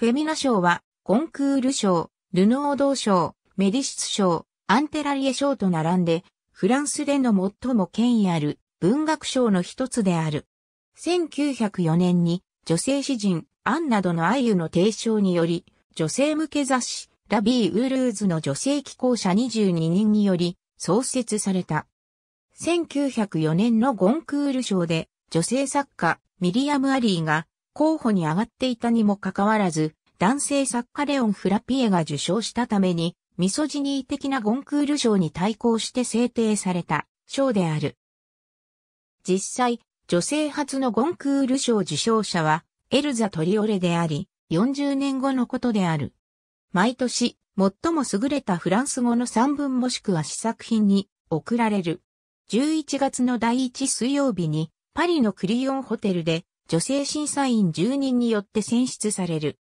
フェミナ賞は、コンクール賞、ルノード賞、メディシス賞、アンテラリエ賞と並んで、フランスでの最も権威ある文学賞の一つである。1904年に女性詩人アンなどの愛ユの提唱により、女性向け雑誌ラビー・ウールーズの女性寄稿者22人により創設された。1904年のゴンクール賞で女性作家ミリアム・アリーが候補に上がっていたにもかかわらず、男性作家レオン・フラピエが受賞したために、ミソジニー的なゴンクール賞に対抗して制定された賞である。実際、女性初のゴンクール賞受賞者は、エルザ・トリオレであり、40年後のことである。毎年、最も優れたフランス語の3文もしくは試作品に贈られる。11月の第1水曜日に、パリのクリオンホテルで女性審査員10人によって選出される。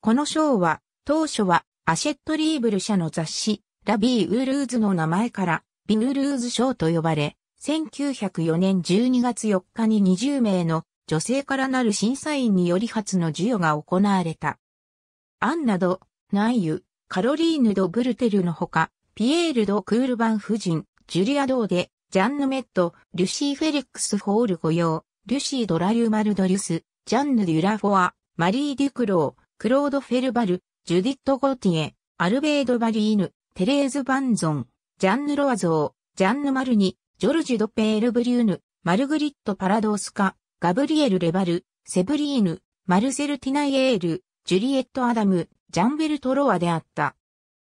この賞は、当初はアシェットリーブル社の雑誌、ラビー・ウールーズの名前から、ビウールーズ賞と呼ばれ、1904年12月4日に20名の女性からなる審査員により初の授与が行われた。アンナド、ナイユ、カロリーヌ・ド・ブルテルのほか、ピエール・ド・クールバン夫人、ジュリア・ドーデ、ジャンヌ・メット、ルシー・フェリックス・ホール御用、ルシー・ドラリュ・マルドリュス、ジャンヌ・デュラフォア、マリー・デュクロー、クロード・フェルバル、ジュディット・ゴーティエ、アルベード・バリーヌ、テレーズ・バンゾン、ジャンヌ・ロワゾー、ジャンヌ・マルニ、ジョルジュ・ド・ペール・ブリューヌ、マルグリット・パラドースカ、ガブリエル・レバル、セブリーヌ、マルセル・ティナイエール、ジュリエット・アダム、ジャンベル・トロワであった。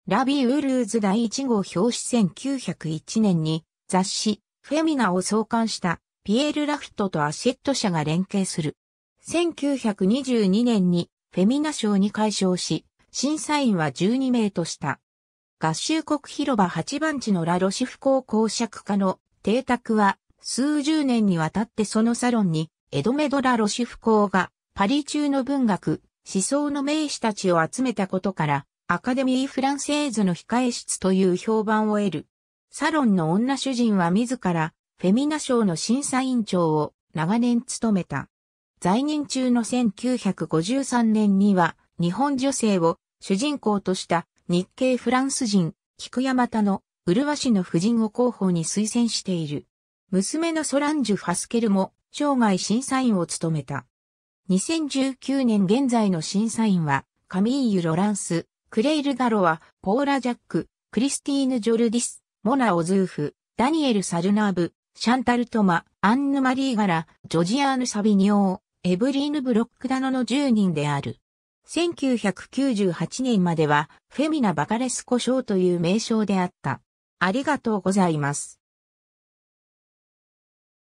ラビー・ウルーズ第1号表紙1901年に雑誌フェミナを創刊したピエール・ラフトとアシェット社が連携する。1922年にフェミナ賞に解消し、審査員は12名とした。合衆国広場8番地のラロシフ高校尺家の邸宅は数十年にわたってそのサロンにエドメドラ・ロシフ校がパリ中の文学、思想の名士たちを集めたことからアカデミー・フランセーズの控え室という評判を得る。サロンの女主人は自らフェミナ賞の審査委員長を長年務めた。在任中の1953年には、日本女性を主人公とした日系フランス人、菊山田のわしの夫人を候補に推薦している。娘のソランジュ・ファスケルも生涯審査員を務めた。2019年現在の審査員は、カミーユ・ロランス、クレイル・ガロア、ポーラ・ジャック、クリスティーヌ・ジョルディス、モナ・オズーフ、ダニエル・サルナーブ、シャンタルトマ、アンヌ・マリー・ガラ、ジョジアーヌ・サビニオー、エブリーヌ・ブロックダノの10人である。1998年までは、フェミナ・バカレスコ賞という名称であった。ありがとうございます。